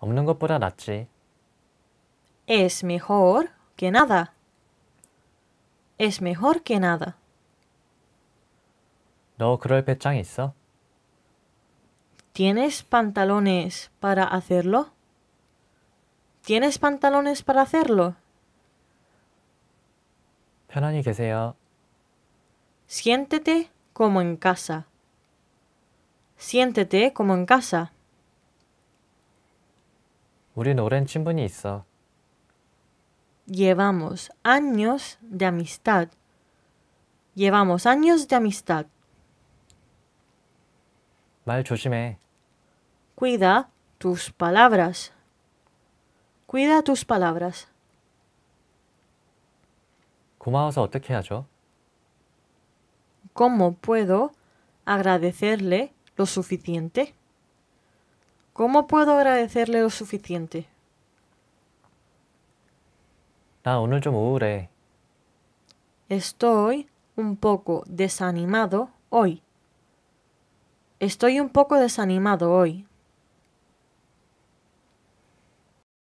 없는 Es mejor que nada. Es mejor que nada. 너 그럴 eso ¿Tienes pantalones para hacerlo? ¿Tienes pantalones para hacerlo? 편안히 계세요. Siéntete como en casa. Siéntete como en casa. Llevamos años de amistad. Llevamos años de amistad. 말 Cuida tus palabras. Cuida tus palabras. 고마워서 어떻게 ¿Cómo puedo agradecerle lo suficiente? ¿Cómo puedo agradecerle lo suficiente? Ah, Estoy un poco desanimado hoy. Estoy un poco desanimado hoy.